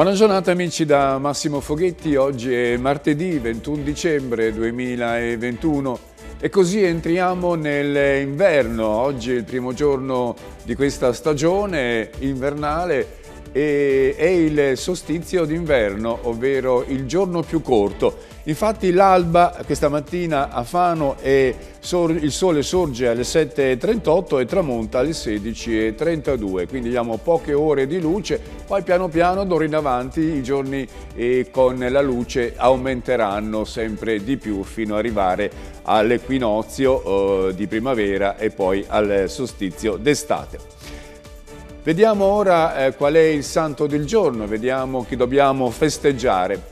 Buona giornata amici da Massimo Foghetti, oggi è martedì 21 dicembre 2021 e così entriamo nell'inverno, oggi è il primo giorno di questa stagione invernale e è il sostizio d'inverno, ovvero il giorno più corto Infatti l'alba questa mattina a Fano è, il sole sorge alle 7.38 e tramonta alle 16.32, quindi abbiamo poche ore di luce, poi piano piano d'ora in avanti i giorni eh, con la luce aumenteranno sempre di più fino ad arrivare all'equinozio eh, di primavera e poi al sostizio d'estate. Vediamo ora eh, qual è il santo del giorno, vediamo chi dobbiamo festeggiare.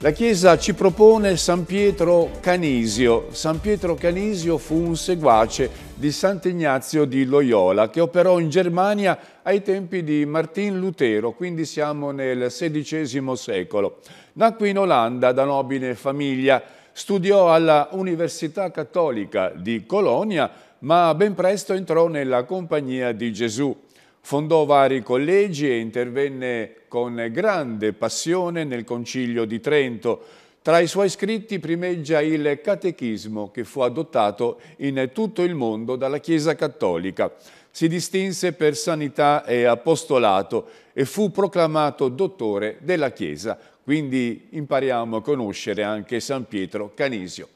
La Chiesa ci propone San Pietro Canisio. San Pietro Canisio fu un seguace di Sant'Ignazio di Loyola che operò in Germania ai tempi di Martin Lutero, quindi siamo nel XVI secolo. Nacque in Olanda da nobile famiglia, studiò alla Università Cattolica di Colonia, ma ben presto entrò nella Compagnia di Gesù. Fondò vari collegi e intervenne con grande passione nel Concilio di Trento. Tra i suoi scritti primeggia il Catechismo, che fu adottato in tutto il mondo dalla Chiesa Cattolica. Si distinse per sanità e apostolato e fu proclamato dottore della Chiesa. Quindi impariamo a conoscere anche San Pietro Canisio.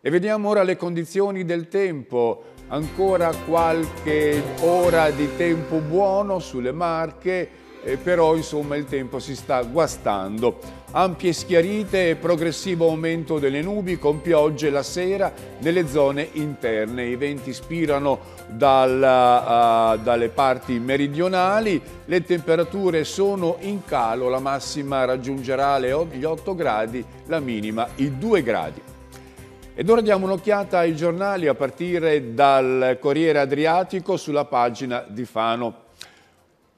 E vediamo ora le condizioni del tempo ancora qualche ora di tempo buono sulle Marche, eh, però insomma il tempo si sta guastando. Ampie schiarite e progressivo aumento delle nubi con piogge la sera nelle zone interne. I venti spirano dal, uh, dalle parti meridionali, le temperature sono in calo, la massima raggiungerà gli 8 gradi, la minima i 2 gradi. Ed ora diamo un'occhiata ai giornali a partire dal Corriere Adriatico sulla pagina di Fano.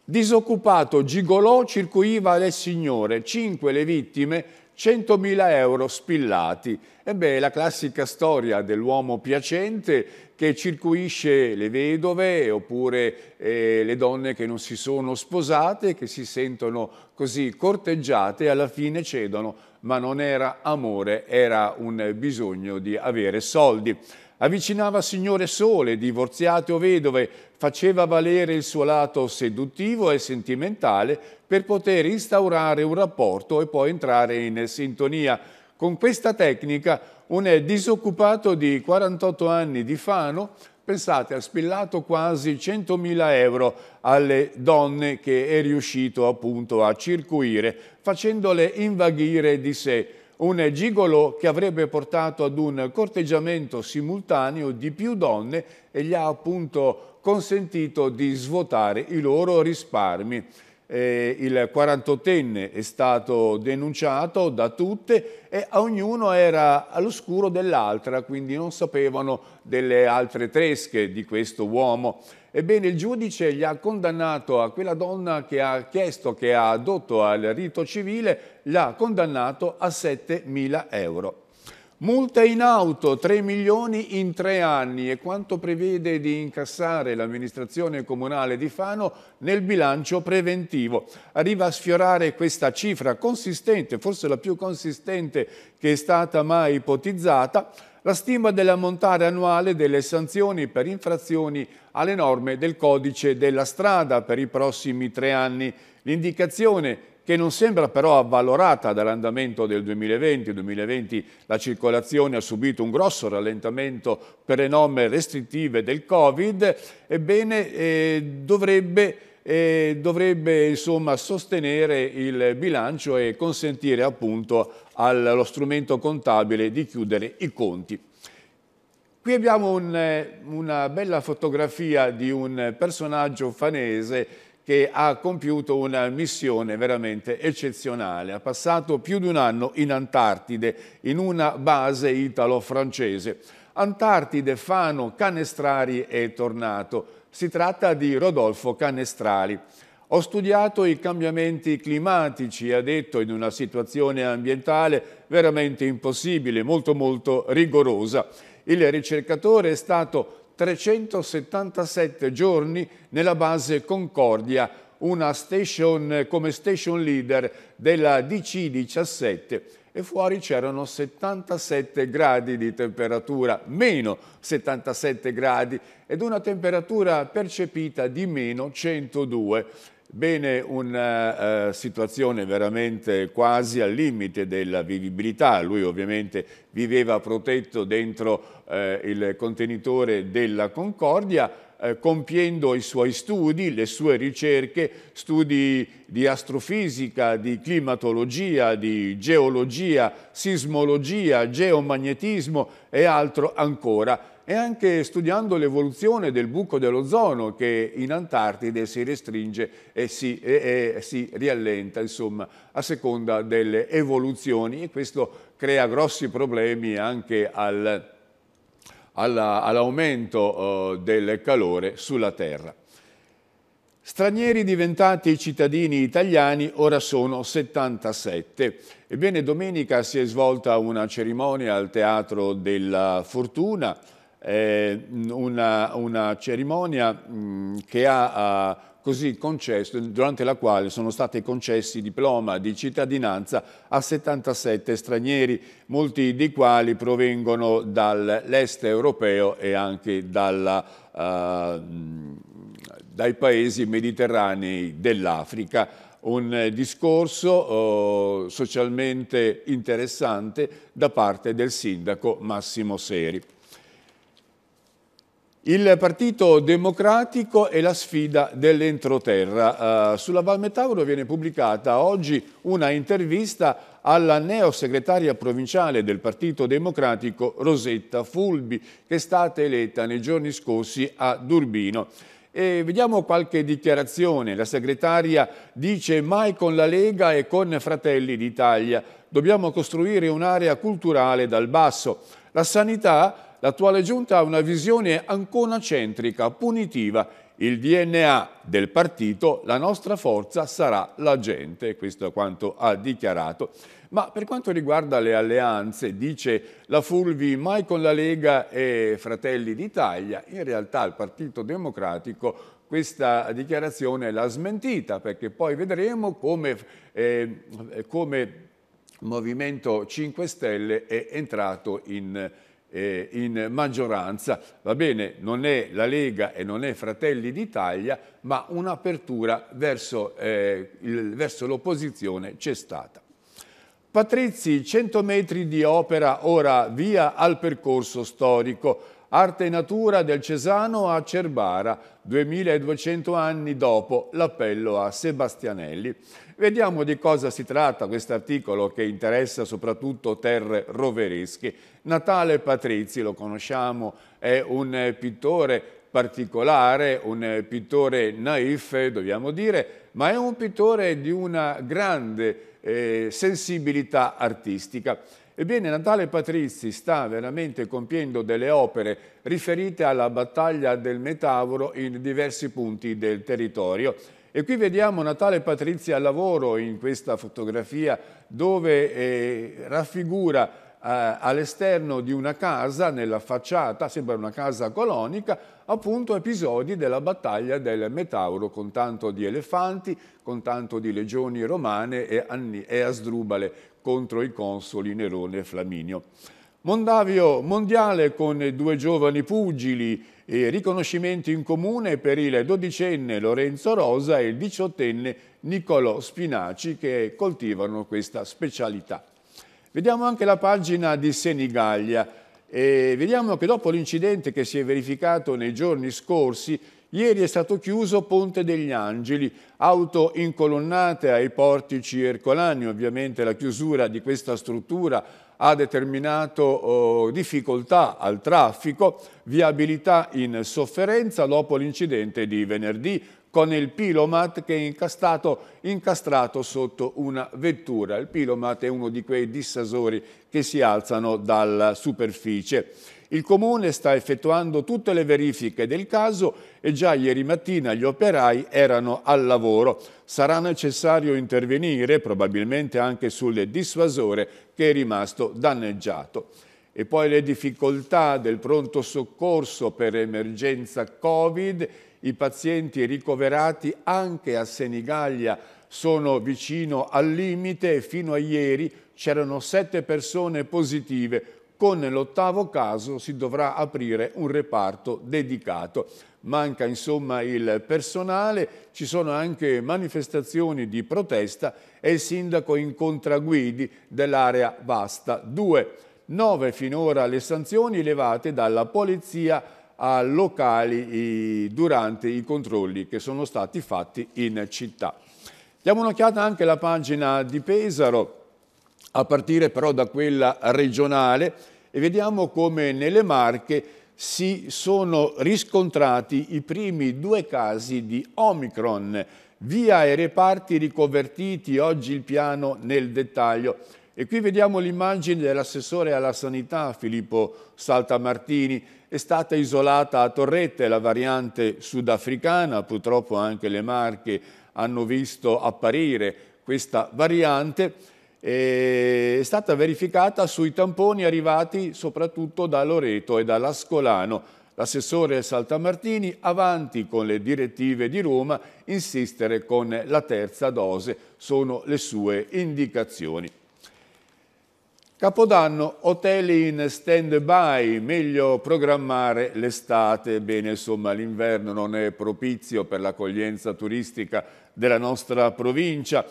Disoccupato Gigolò circuiva le signore, 5 le vittime, 100.000 euro spillati. Ebbè, la classica storia dell'uomo piacente che circuisce le vedove oppure eh, le donne che non si sono sposate, che si sentono così corteggiate e alla fine cedono ma non era amore, era un bisogno di avere soldi. Avvicinava signore sole, divorziate o vedove, faceva valere il suo lato seduttivo e sentimentale per poter instaurare un rapporto e poi entrare in sintonia. Con questa tecnica un disoccupato di 48 anni di Fano Pensate, ha spillato quasi 100.000 euro alle donne che è riuscito appunto a circuire, facendole invaghire di sé. Un gigolo che avrebbe portato ad un corteggiamento simultaneo di più donne e gli ha appunto consentito di svuotare i loro risparmi. Eh, il 48enne è stato denunciato da tutte e ognuno era all'oscuro dell'altra, quindi non sapevano delle altre tresche di questo uomo. Ebbene, il giudice gli ha condannato a quella donna che ha chiesto, che ha adotto al rito civile, l'ha condannato a 7.000 euro. Multa in auto, 3 milioni in tre anni e quanto prevede di incassare l'amministrazione comunale di Fano nel bilancio preventivo. Arriva a sfiorare questa cifra consistente, forse la più consistente che è stata mai ipotizzata, la stima dell'ammontare annuale delle sanzioni per infrazioni alle norme del codice della strada per i prossimi tre anni. L'indicazione che non sembra però avvalorata dall'andamento del 2020. Nel 2020 la circolazione ha subito un grosso rallentamento per le norme restrittive del Covid, ebbene eh, dovrebbe eh, dovrebbe insomma, sostenere il bilancio e consentire appunto allo strumento contabile di chiudere i conti. Qui abbiamo un, eh, una bella fotografia di un personaggio fanese che ha compiuto una missione veramente eccezionale. Ha passato più di un anno in Antartide, in una base italo-francese. Antartide, Fano, Canestrari è tornato. Si tratta di Rodolfo Canestrari. Ho studiato i cambiamenti climatici, ha detto, in una situazione ambientale veramente impossibile, molto molto rigorosa. Il ricercatore è stato 377 giorni nella base Concordia, una station come station leader della DC-17 e fuori c'erano 77 gradi di temperatura, meno 77 gradi ed una temperatura percepita di meno 102 Bene, una uh, eh, eh, situazione veramente quasi al limite della vivibilità, lui ovviamente viveva protetto dentro uh, il contenitore della Concordia, uh, compiendo i suoi studi, le sue ricerche, studi di astrofisica, di climatologia, di geologia, sismologia, geomagnetismo e altro ancora e anche studiando l'evoluzione del buco dell'ozono che in Antartide si restringe e si, e, e si riallenta insomma, a seconda delle evoluzioni e questo crea grossi problemi anche al, all'aumento all oh, del calore sulla Terra. Stranieri diventati cittadini italiani ora sono 77. Ebbene, domenica si è svolta una cerimonia al Teatro della Fortuna una, una, cerimonia mh, mm, che ha uh, così concesso, durante la quale sono stati concessi diploma di cittadinanza a 77 stranieri, molti dei quali provengono dall'est europeo e anche dalla, eh, dai paesi mediterranei dell'Africa. Un discorso eh, socialmente interessante da parte del sindaco Massimo Seri. Il Partito Democratico e la sfida dell'entroterra. Eh, sulla Val Metauro viene pubblicata oggi una intervista alla neosegretaria provinciale del Partito Democratico Rosetta Fulbi, che è stata eletta nei giorni scorsi a Durbino. E vediamo qualche dichiarazione. La segretaria dice mai con la Lega e con Fratelli d'Italia. Dobbiamo costruire un'area culturale dal basso. La sanità l'attuale giunta ha una visione anconacentrica, punitiva. Il DNA del partito, la nostra forza sarà la gente, questo è quanto ha dichiarato. Ma per quanto riguarda le alleanze, dice la Fulvi, mai con la Lega e Fratelli d'Italia, in realtà il Partito Democratico questa dichiarazione l'ha smentita, perché poi vedremo come, eh, come Movimento 5 Stelle è entrato in eh, in maggioranza. Va bene, non è la Lega e non è Fratelli d'Italia, ma un'apertura verso, eh, verso l'opposizione c'è stata. Patrizi, 100 metri di opera ora via al percorso storico. Arte e natura del Cesano a Cerbara, 2200 anni dopo l'appello a Sebastianelli. Vediamo di cosa si tratta questo articolo che interessa soprattutto terre roveresche. Natale Patrizi, lo conosciamo, è un pittore particolare, un pittore naif, dobbiamo dire, ma è un pittore di una grande eh, sensibilità artistica. Ebbene, Natale Patrizzi sta veramente compiendo delle opere riferite alla battaglia del Metavro in diversi punti del territorio. E qui vediamo Natale Patrizzi al lavoro in questa fotografia dove eh, raffigura eh, all'esterno di una casa, nella facciata, sembra una casa colonica, appunto episodi della battaglia del Metauro con tanto di elefanti, con tanto di legioni romane e, e Asdrubale contro i consoli Nerone e Flaminio. Mondavio mondiale con due giovani pugili e riconoscimenti in comune per il dodicenne Lorenzo Rosa e il diciottenne Niccolò Spinaci che coltivano questa specialità. Vediamo anche la pagina di Senigallia e vediamo che dopo l'incidente che si è verificato nei giorni scorsi, ieri è stato chiuso Ponte degli Angeli, auto incolonnate ai portici ercolani, ovviamente la chiusura di questa struttura ha determinato oh, difficoltà al traffico, viabilità in sofferenza dopo l'incidente di venerdì con il pilomat che è incastrato sotto una vettura. Il pilomat è uno di quei dissasori che si alzano dalla superficie. Il Comune sta effettuando tutte le verifiche del caso e già ieri mattina gli operai erano al lavoro. Sarà necessario intervenire probabilmente anche sul dissuasore che è rimasto danneggiato. E poi le difficoltà del pronto soccorso per emergenza Covid i pazienti ricoverati anche a Senigallia sono vicino al limite e fino a ieri c'erano sette persone positive. Con l'ottavo caso si dovrà aprire un reparto dedicato. Manca insomma il personale, ci sono anche manifestazioni di protesta e il sindaco incontra guidi dell'area vasta. Due, nove finora le sanzioni levate dalla polizia a locali durante i controlli che sono stati fatti in città. Diamo un'occhiata anche alla pagina di Pesaro, a partire però da quella regionale, e vediamo come nelle Marche si sono riscontrati i primi due casi di Omicron. Via e reparti riconvertiti, oggi il piano nel dettaglio. E qui vediamo l'immagine dell'assessore alla sanità Filippo Saltamartini. È stata isolata a Torrette la variante sudafricana, purtroppo anche le Marche hanno visto apparire questa variante. È stata verificata sui tamponi arrivati soprattutto da Loreto e dall'Ascolano. L'assessore Saltamartini avanti con le direttive di Roma, insistere con la terza dose sono le sue indicazioni. Capodanno hotel in stand-by, meglio programmare l'estate. Bene, insomma, l'inverno non è propizio per l'accoglienza turistica della nostra provincia.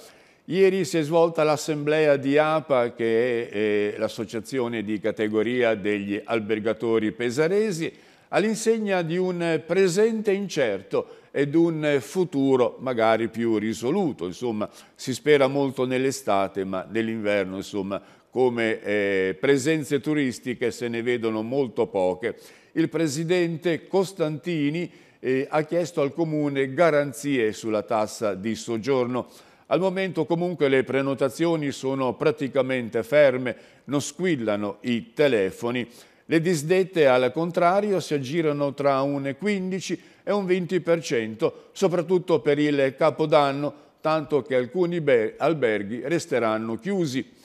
Ieri si è svolta l'assemblea di APA, che è, l'associazione di categoria degli albergatori pesaresi, all'insegna di un presente incerto ed un futuro magari più risoluto. Insomma, si spera molto nell'estate, ma nell'inverno, insomma, come eh, presenze turistiche se ne vedono molto poche. Il presidente Costantini eh, ha chiesto al Comune garanzie sulla tassa di soggiorno. Al momento comunque le prenotazioni sono praticamente ferme, non squillano i telefoni. Le disdette al contrario si aggirano tra un 15 e un 20%, soprattutto per il Capodanno, tanto che alcuni alberghi resteranno chiusi.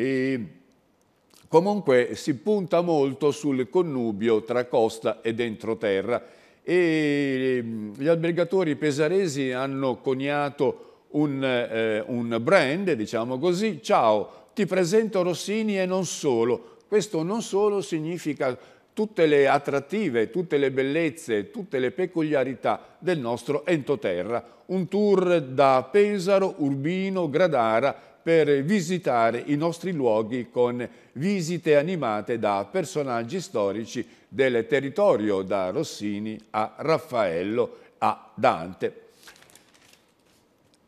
E comunque si punta molto sul connubio tra costa ed entroterra e ehm, gli albergatori pesaresi hanno coniato un, eh, un brand, diciamo così, ciao, ti presento Rossini e non solo. Questo non solo significa tutte le attrattive, tutte le bellezze, tutte le peculiarità del nostro entoterra. Un tour da Pesaro, Urbino, Gradara per visitare i nostri luoghi con visite animate da personaggi storici del territorio, da Rossini a Raffaello a Dante.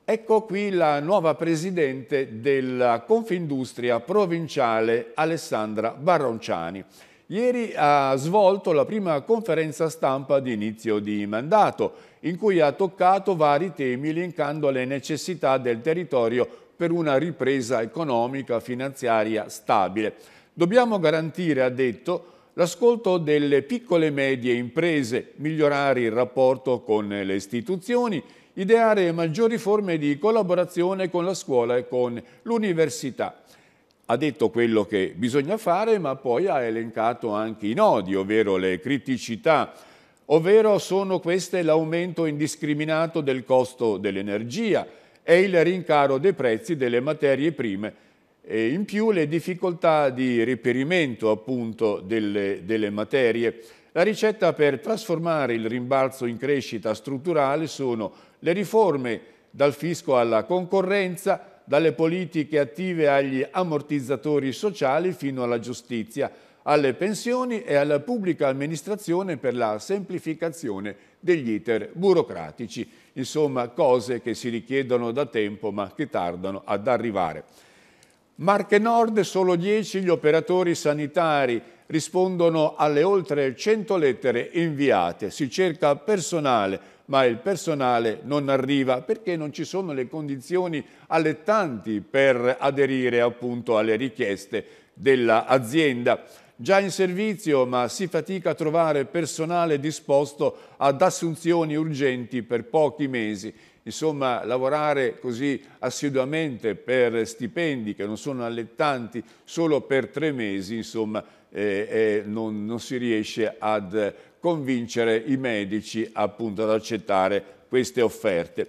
Ecco qui la nuova presidente della Confindustria provinciale Alessandra Barronciani. Ieri ha svolto la prima conferenza stampa di inizio di mandato, in cui ha toccato vari temi elencando le necessità del territorio per una ripresa economica finanziaria stabile. Dobbiamo garantire, ha detto, l'ascolto delle piccole e medie imprese, migliorare il rapporto con le istituzioni, ideare maggiori forme di collaborazione con la scuola e con l'università. Ha detto quello che bisogna fare, ma poi ha elencato anche i nodi, ovvero le criticità, ovvero sono queste l'aumento indiscriminato del costo dell'energia, e il rincaro dei prezzi delle materie prime e in più le difficoltà di reperimento appunto delle, delle materie. La ricetta per trasformare il rimbalzo in crescita strutturale sono le riforme dal fisco alla concorrenza, dalle politiche attive agli ammortizzatori sociali fino alla giustizia, alle pensioni e alla pubblica amministrazione per la semplificazione degli iter burocratici insomma cose che si richiedono da tempo ma che tardano ad arrivare. Marche Nord, solo 10 gli operatori sanitari rispondono alle oltre 100 lettere inviate. Si cerca personale, ma il personale non arriva perché non ci sono le condizioni allettanti per aderire appunto alle richieste dell'azienda già in servizio ma si fatica a trovare personale disposto ad assunzioni urgenti per pochi mesi. Insomma, lavorare così assiduamente per stipendi che non sono allettanti solo per tre mesi, insomma, eh, eh, non, non, si riesce ad convincere i medici appunto, ad accettare queste offerte.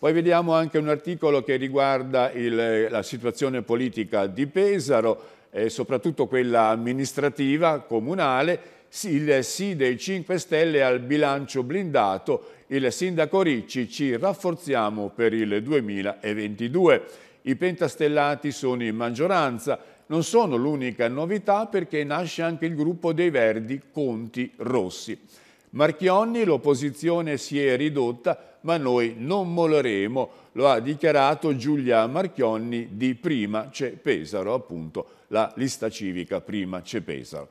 Poi vediamo anche un articolo che riguarda il, la situazione politica di Pesaro, eh, soprattutto quella amministrativa comunale, il sì dei 5 Stelle al bilancio blindato, il sindaco Ricci ci rafforziamo per il 2022. I pentastellati sono in maggioranza, non sono l'unica novità perché nasce anche il gruppo dei Verdi Conti Rossi. Marchionni l'opposizione si è ridotta, ma noi non molleremo, lo ha dichiarato Giulia Marchionni di Prima c'è Pesaro, appunto la lista civica Prima c'è Pesaro.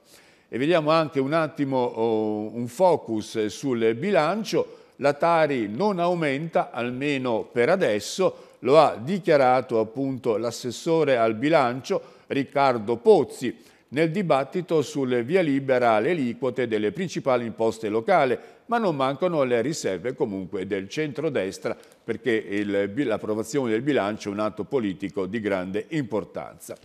E vediamo anche un attimo oh, un focus sul bilancio, la Tari non aumenta, almeno per adesso, lo ha dichiarato appunto l'assessore al bilancio Riccardo Pozzi, nel dibattito sul via libera alle aliquote delle principali imposte locali, ma non mancano le riserve comunque del centrodestra perché l'approvazione del bilancio è un atto politico di grande importanza.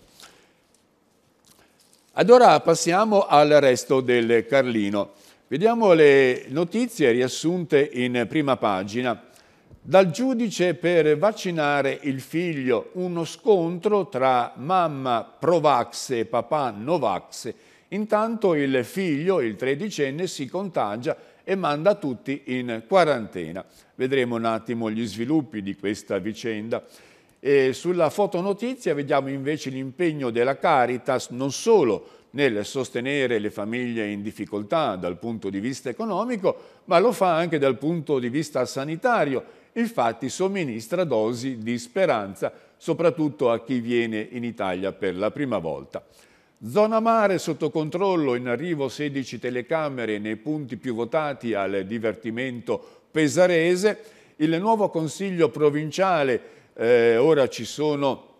Ad ora passiamo al resto del Carlino. Vediamo le notizie riassunte in prima pagina dal giudice per vaccinare il figlio, uno scontro tra mamma Provax e papà Novax. Intanto il figlio, il tredicenne, si contagia e manda tutti in quarantena. Vedremo un attimo gli sviluppi di questa vicenda. E sulla fotonotizia vediamo invece l'impegno della Caritas non solo nel sostenere le famiglie in difficoltà dal punto di vista economico, ma lo fa anche dal punto di vista sanitario infatti somministra dosi di speranza soprattutto a chi viene in Italia per la prima volta. Zona mare sotto controllo, in arrivo 16 telecamere nei punti più votati al divertimento pesarese. Il nuovo consiglio provinciale, eh, ora ci sono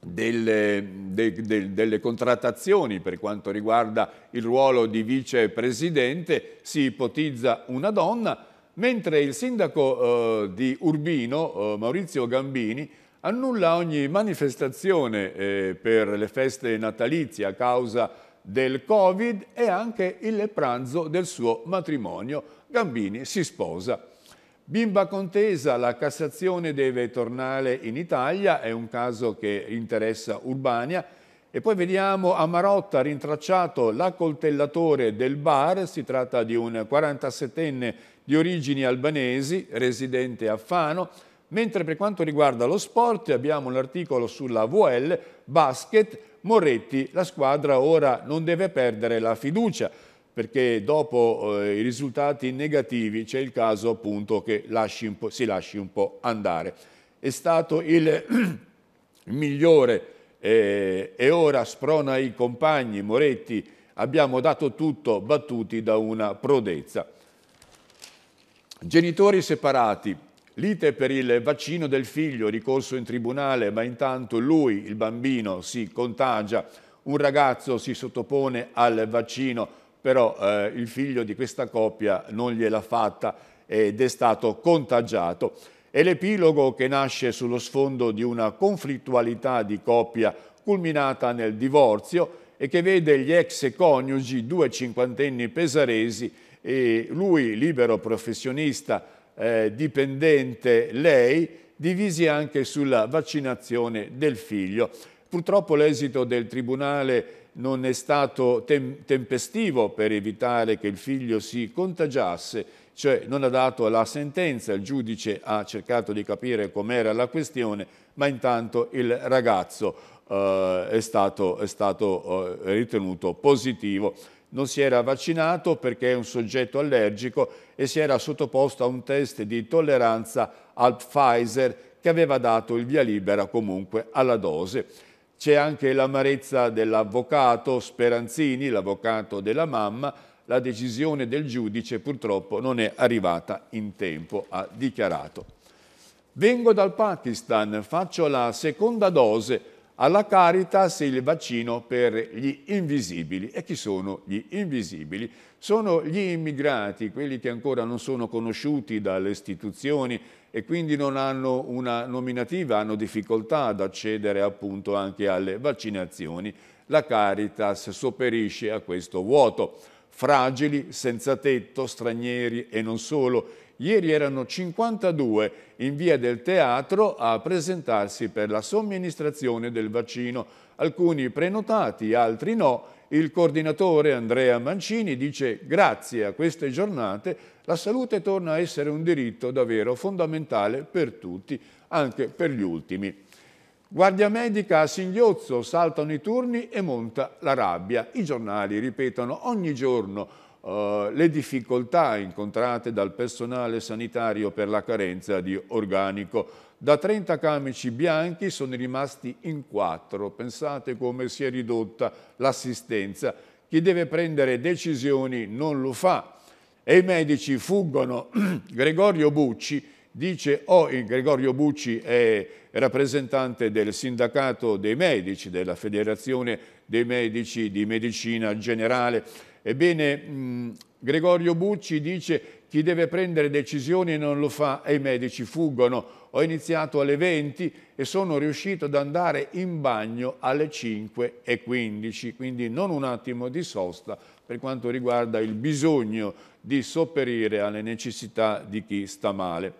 delle, de, de, delle, contrattazioni per quanto riguarda il ruolo di vicepresidente, si ipotizza una donna, mentre il sindaco eh, di Urbino, eh, Maurizio Gambini, annulla ogni manifestazione eh, per le feste natalizie a causa del Covid e anche il pranzo del suo matrimonio. Gambini si sposa. Bimba contesa, la Cassazione deve tornare in Italia, è un caso che interessa Urbania. E poi vediamo a Marotta rintracciato l'accoltellatore del bar, si tratta di un 47enne di origini albanesi, residente a Fano, mentre per quanto riguarda lo sport abbiamo un articolo sulla VL, basket, Moretti, la squadra ora non deve perdere la fiducia perché dopo eh, i risultati negativi c'è il caso appunto che lasci si lasci un po' andare. È stato il migliore eh, e ora sprona i compagni Moretti, abbiamo dato tutto battuti da una prodezza. Genitori separati, lite per il vaccino del figlio, ricorso in tribunale, ma intanto lui, il bambino, si contagia, un ragazzo si sottopone al vaccino, però eh, il figlio di questa coppia non gliel'ha fatta ed è stato contagiato. È l'epilogo che nasce sullo sfondo di una conflittualità di coppia culminata nel divorzio e che vede gli ex coniugi, due cinquantenni pesaresi, e lui libero professionista eh, dipendente, lei divisi anche sulla vaccinazione del figlio. Purtroppo l'esito del Tribunale non è stato tem tempestivo per evitare che il figlio si contagiasse, cioè non ha dato la sentenza, il giudice ha cercato di capire com'era la questione, ma intanto il ragazzo eh, è stato, è stato eh, ritenuto positivo non si era vaccinato perché è un soggetto allergico e si era sottoposto a un test di tolleranza al Pfizer che aveva dato il via libera comunque alla dose. C'è anche l'amarezza dell'avvocato Speranzini, l'avvocato della mamma, la decisione del giudice purtroppo non è arrivata in tempo, ha dichiarato. Vengo dal Pakistan, faccio la seconda dose alla Caritas il vaccino per gli invisibili. E chi sono gli invisibili? Sono gli immigrati, quelli che ancora non sono conosciuti dalle istituzioni e quindi non hanno una nominativa, hanno difficoltà ad accedere appunto anche alle vaccinazioni. La Caritas sopperisce a questo vuoto. Fragili, senza tetto, stranieri e non solo, Ieri erano 52 in via del teatro a presentarsi per la somministrazione del vaccino, alcuni prenotati, altri no. Il coordinatore Andrea Mancini dice grazie a queste giornate la salute torna a essere un diritto davvero fondamentale per tutti, anche per gli ultimi. Guardia medica a singhiozzo, saltano i turni e monta la rabbia. I giornali ripetono ogni giorno eh, le difficoltà incontrate dal personale sanitario per la carenza di organico. Da 30 camici bianchi sono rimasti in 4. Pensate come si è ridotta l'assistenza. Chi deve prendere decisioni non lo fa e i medici fuggono. Gregorio Bucci dice, oh, Gregorio Bucci è rappresentante del sindacato dei medici, della federazione dei medici di medicina generale, Ebbene, mh, mm, Gregorio Bucci dice chi deve prendere decisioni e non lo fa e i medici fuggono. Ho iniziato alle 20 e sono riuscito ad andare in bagno alle 5 e 15, quindi non un attimo di sosta per quanto riguarda il bisogno di sopperire alle necessità di chi sta male.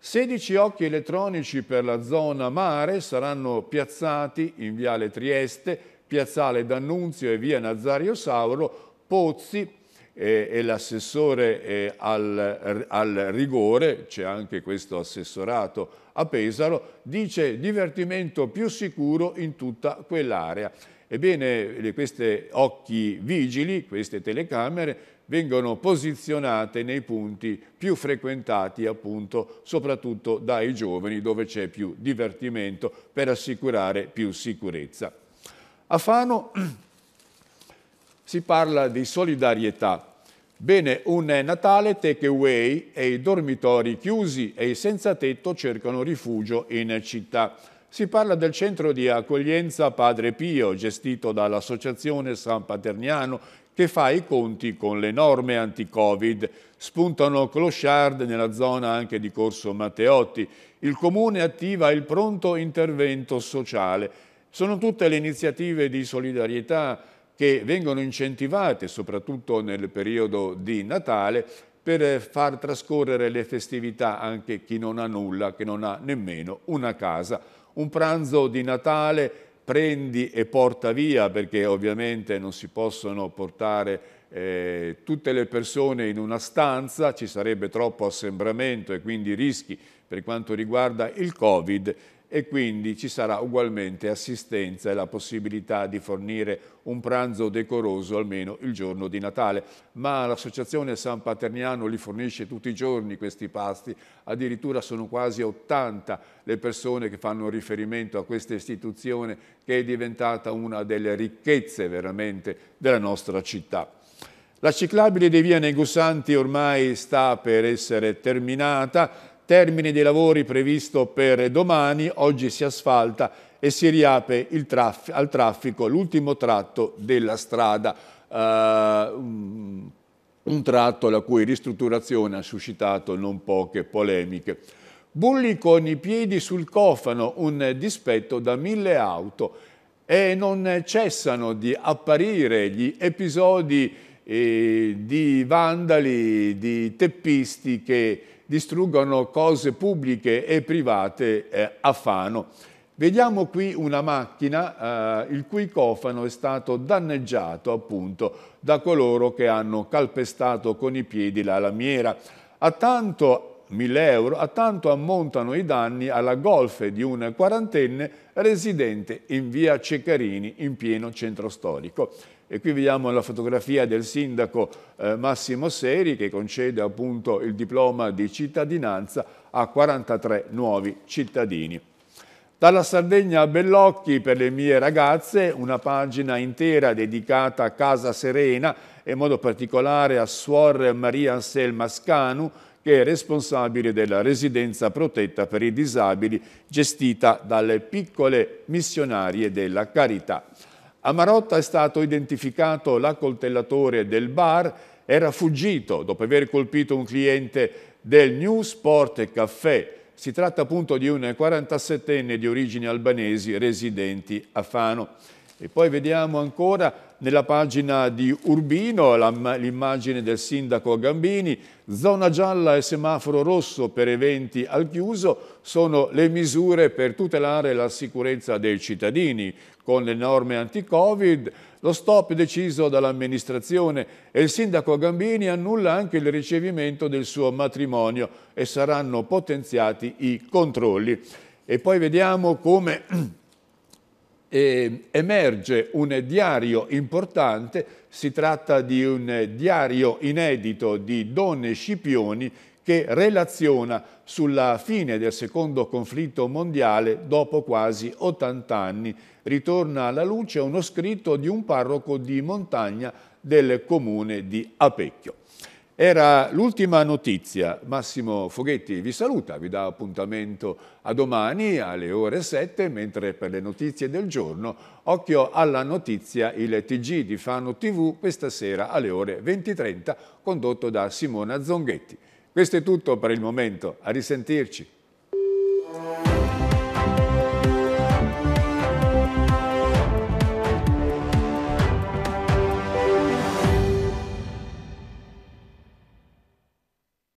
16 occhi elettronici per la zona mare saranno piazzati in Viale Trieste, Piazzale D'Annunzio e Via Nazario Sauro Pozzi eh, e l'assessore al, al, rigore, c'è anche questo assessorato a Pesaro, dice divertimento più sicuro in tutta quell'area. Ebbene, questi occhi vigili, queste telecamere, vengono posizionate nei punti più frequentati appunto soprattutto dai giovani dove c'è più divertimento per assicurare più sicurezza. A Fano si parla di solidarietà. Bene, un Natale take away e i dormitori chiusi e i senza tetto cercano rifugio in città. Si parla del centro di accoglienza Padre Pio, gestito dall'Associazione San Paterniano, che fa i conti con le norme anti-Covid. Spuntano clochard nella zona anche di Corso Matteotti. Il Comune attiva il pronto intervento sociale. Sono tutte le iniziative di solidarietà che vengono incentivate soprattutto nel periodo di Natale per far trascorrere le festività anche chi non ha nulla, che non ha nemmeno una casa. Un pranzo di Natale prendi e porta via perché ovviamente non si possono portare eh, tutte le persone in una stanza, ci sarebbe troppo assembramento e quindi rischi per quanto riguarda il Covid e quindi ci sarà ugualmente assistenza e la possibilità di fornire un pranzo decoroso almeno il giorno di Natale. Ma l'associazione San Paterniano li fornisce tutti i giorni questi pasti, addirittura sono quasi 80 le persone che fanno riferimento a questa istituzione che è diventata una delle ricchezze veramente della nostra città. La ciclabile di via Negusanti ormai sta per essere terminata, termine dei lavori previsto per domani, oggi si asfalta e si riapre traff al traffico l'ultimo tratto della strada, uh, un tratto la cui ristrutturazione ha suscitato non poche polemiche. Bulli con i piedi sul cofano, un dispetto da mille auto e non cessano di apparire gli episodi eh, di vandali, di teppisti che distruggono cose pubbliche e private eh, a Fano. Vediamo qui una macchina eh, il cui cofano è stato danneggiato appunto da coloro che hanno calpestato con i piedi la lamiera. A tanto, 1000 euro, a tanto ammontano i danni alla golf di un quarantenne residente in via Ceccarini in pieno centro storico. E qui vediamo la fotografia del sindaco eh, Massimo Seri che concede appunto il diploma di cittadinanza a 43 nuovi cittadini. Dalla Sardegna a Bellocchi per le mie ragazze, una pagina intera dedicata a Casa Serena e in modo particolare a Suor Maria Anselma Scanu che è responsabile della residenza protetta per i disabili gestita dalle piccole missionarie della Carità. A Marotta è stato identificato l'accoltellatore del bar, era fuggito dopo aver colpito un cliente del New Sport Café. Si tratta appunto di un 47enne di origini albanesi residenti a Fano. E poi vediamo ancora nella pagina di Urbino l'immagine del sindaco Gambini, zona gialla e semaforo rosso per eventi al chiuso sono le misure per tutelare la sicurezza dei cittadini con le norme anti-Covid, lo stop deciso dall'amministrazione e il sindaco Gambini annulla anche il ricevimento del suo matrimonio e saranno potenziati i controlli. E poi vediamo come eh, emerge un diario importante, si tratta di un diario inedito di Donne Scipioni che relaziona sulla fine del secondo conflitto mondiale dopo quasi 80 anni. Ritorna alla luce uno scritto di un parroco di montagna del comune di Apecchio. Era l'ultima notizia. Massimo Foghetti vi saluta, vi dà appuntamento a domani alle ore 7, mentre per le notizie del giorno, occhio alla notizia, il TG di Fano TV questa sera alle ore 20.30, condotto da Simona Zonghetti. Questo è tutto per il momento, a risentirci.